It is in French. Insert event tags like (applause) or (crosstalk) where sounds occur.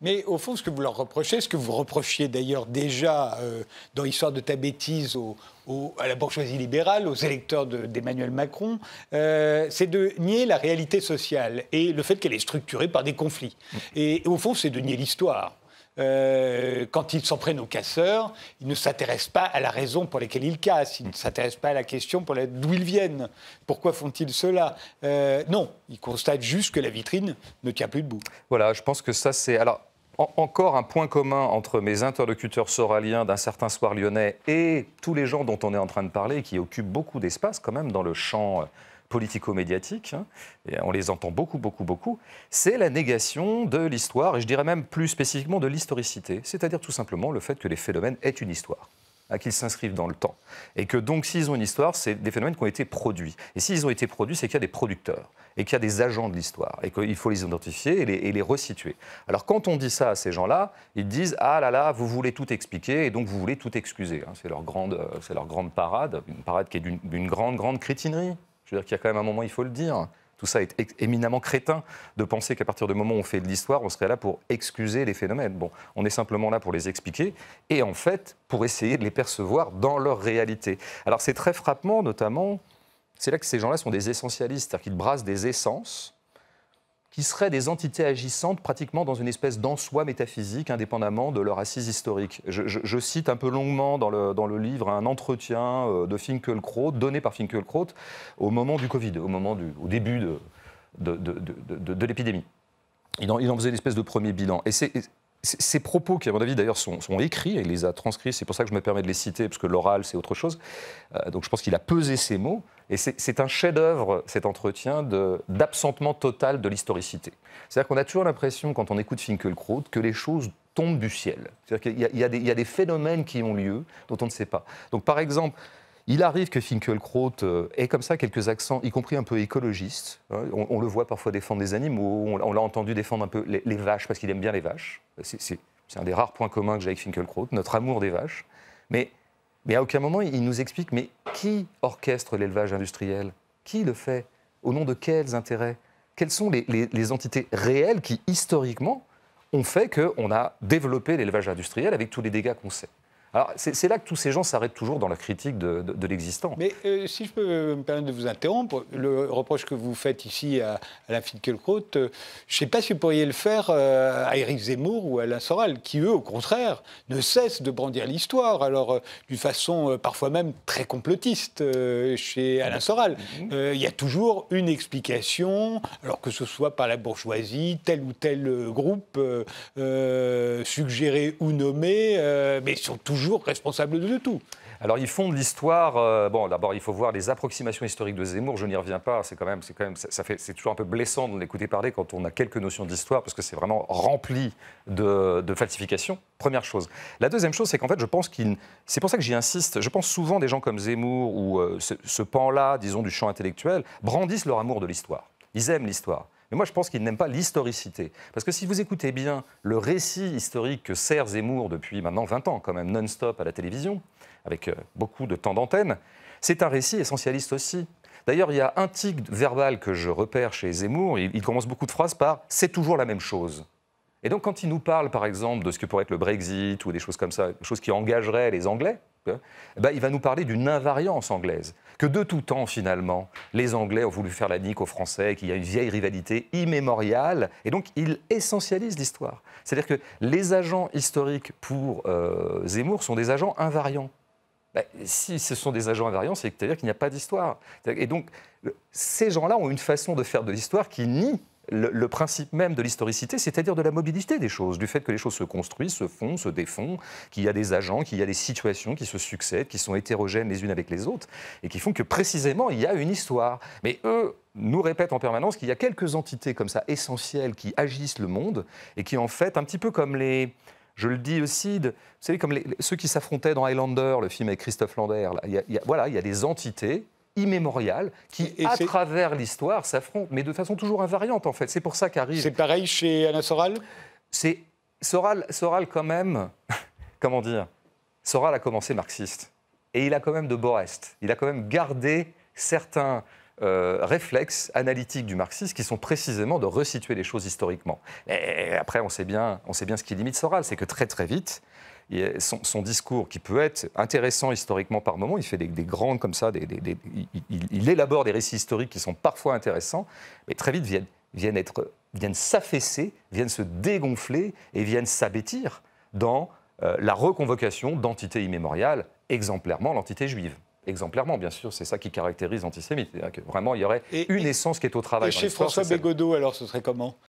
Mais au fond, ce que vous leur reprochez, ce que vous reprochiez d'ailleurs déjà euh, dans l'histoire de ta bêtise à la bourgeoisie libérale, aux électeurs d'Emmanuel Macron, euh, c'est de nier la réalité sociale et le fait qu'elle est structurée par des conflits. Et, au fond, c'est de nier l'histoire. Euh, quand ils s'en prennent aux casseurs, ils ne s'intéressent pas à la raison pour laquelle ils cassent, ils ne s'intéressent pas à la question d'où ils viennent, pourquoi font-ils cela. non, ils constatent juste que la vitrine ne tient plus debout. Voilà, je pense que ça c'est... Alors, encore un point commun entre mes interlocuteurs soraliens d'un certain soir lyonnais et tous les gens dont on est en train de parler, qui occupent beaucoup d'espace quand même dans le champ euh, politico-médiatique, hein, et on les entend beaucoup, beaucoup, beaucoup, c'est la négation de l'histoire, et je dirais même plus spécifiquement de l'historicité, c'est-à-dire tout simplement le fait que les phénomènes aient une histoire à qu'ils s'inscrivent dans le temps. Et que donc, s'ils ont une histoire, c'est des phénomènes qui ont été produits. Et s'ils ont été produits, c'est qu'il y a des producteurs et qu'il y a des agents de l'histoire et qu'il faut les identifier et les, resituer. Alors, quand on dit ça à ces gens-là, ils disent Ah là là, vous voulez tout expliquer et donc vous voulez tout excuser. Hein, c'est leur, grande, leur grande parade, une parade qui est d'une grande, grande crétinerie. Je veux dire qu'il y a quand même un moment, il faut le dire. Tout ça est éminemment crétin de penser qu'à partir du moment où on fait de l'histoire, on serait là pour excuser les phénomènes. Bon, on est simplement là pour les expliquer et en fait pour essayer de les percevoir dans leur réalité. Alors c'est très frappant notamment, c'est là que ces gens-là sont des essentialistes, c'est-à-dire qu'ils brassent des essences qui seraient des entités agissantes pratiquement dans une espèce d'en-soi métaphysique, indépendamment de leur assise historique. Je, cite un peu longuement dans le, livre un entretien euh, de Finkelkraut, donné par Finkelkraut, au moment du Covid, au, moment du, au début de, l'épidémie. Il en, faisait une espèce de premier bilan. Et c'est ces propos, qui à mon avis d'ailleurs sont, écrits, il les a transcrits, c'est pour ça que je me permets de les citer, parce que l'oral c'est autre chose, euh, donc je pense qu'il a pesé ces mots, et c'est un chef-d'œuvre, cet entretien, d'absentement total de l'historicité. C'est-à-dire qu'on a toujours l'impression, quand on écoute Finkelkraut, que les choses tombent du ciel. C'est-à-dire qu'il y, a des phénomènes qui ont lieu dont on ne sait pas. Donc, par exemple, il arrive que Finkelkraut euh, ait comme ça quelques accents, y compris un peu écologistes. Hein, on, le voit parfois défendre des animaux, on, l'a entendu défendre un peu les, vaches, parce qu'il aime bien les vaches. C'est un des rares points communs que j'ai avec Finkelkraut, notre amour des vaches. Mais mais à aucun moment, il nous explique, mais qui orchestre l'élevage industriel Qui le fait Au nom de quels intérêts Quelles sont les, les, entités réelles qui, historiquement, ont fait qu'on a développé l'élevage industriel avec tous les dégâts qu'on sait alors, c'est là que tous ces gens s'arrêtent toujours dans la critique de, l'existant. Mais euh, si je peux me permettre de vous interrompre, le reproche que vous faites ici à, la Alain Finkielkraut, euh, je ne sais pas si vous pourriez le faire euh, à Éric Zemmour ou à Alain Soral, qui, eux, au contraire, ne cessent de brandir l'histoire, alors d'une façon parfois même très complotiste chez Alain Soral. Mhm. Il y a toujours une explication, alors que ce soit par la bourgeoisie, tel ou tel groupe suggéré ou nommé, mais surtout toujours responsable de tout. Alors, ils font de l'histoire. Euh, bon, d'abord, il faut voir les approximations historiques de Zemmour. Je n'y reviens pas. C'est quand même, c'est quand même, c'est toujours un peu blessant d'en écouter parler quand on a quelques notions d'histoire, parce que c'est vraiment rempli de, falsifications. Première chose. La deuxième chose, c'est qu'en fait, je pense qu'il. C'est pour ça que j'y insiste. Je pense souvent des gens comme Zemmour ou euh, ce pan-là, disons, du champ intellectuel, brandissent leur amour de l'histoire. Ils aiment l'histoire. Mais moi, je pense qu'il n'aime pas l'historicité. Parce que si vous écoutez bien le récit historique que sert Zemmour depuis maintenant 20 ans, quand même non-stop à la télévision, avec euh, beaucoup de temps d'antenne, c'est un récit essentialiste aussi. D'ailleurs, il y a un tic verbal que je repère chez Zemmour. Il, commence beaucoup de phrases par c'est toujours la même chose. Et donc, quand il nous parle, par exemple, de ce que pourrait être le Brexit ou des choses comme ça, choses qui engageraient les Anglais, eh ben, il va nous parler d'une invariance anglaise. Que de tout temps, finalement, les Anglais ont voulu faire la nique aux Français, qu'il y a une vieille rivalité immémoriale, et donc il essentialise l'histoire. C'est-à-dire que les agents historiques pour euh, Zemmour sont des agents invariants. Ben, si ce sont des agents invariants, c'est-à-dire qu'il n'y a pas d'histoire. Et donc, euh, ces gens-là ont une façon de faire de l'histoire qui nie le, principe même de l'historicité, c'est-à-dire de la mobilité des choses, du fait que les choses se construisent, se font, se défont, qu'il y a des agents, qu'il y a des situations qui se succèdent, qui sont hétérogènes les unes avec les autres, et qui font que précisément il y a une histoire. Mais eux nous répètent en permanence qu'il y a quelques entités comme ça essentielles qui agissent le monde et qui en fait, un petit peu comme les, je le dis aussi, vous savez, comme ceux qui s'affrontaient dans Highlander, le film avec Christophe Lander. voilà, il y a des entités qui, à travers l'histoire, s'affrontent, mais de façon toujours invariante, en fait. C'est pour ça qu'arrive. C'est pareil chez Anna Soral C'est. Soral, Soral, quand même. (laughs) Comment dire Soral a commencé marxiste. Et il a quand même de beaux Il a quand même gardé certains. Euh, réflexes analytiques du marxisme qui sont précisément de resituer les choses historiquement. Et après, on sait bien, on sait bien ce qui limite Soral, c'est que très très vite, son, discours, qui peut être intéressant historiquement par moment, il fait des, grandes comme ça, il, élabore des récits historiques qui sont parfois intéressants, mais très vite viennent, viennent, viennent s'affaisser, viennent se dégonfler et viennent s'abêtir dans euh, la reconvocation d'entités immémoriales, exemplairement l'entité juive exemplairement, bien sûr, c'est ça qui caractérise l'antisémitisme. Vraiment, il y aurait une essence qui est au travail. Et chez François Bégodeau, alors, ce serait comment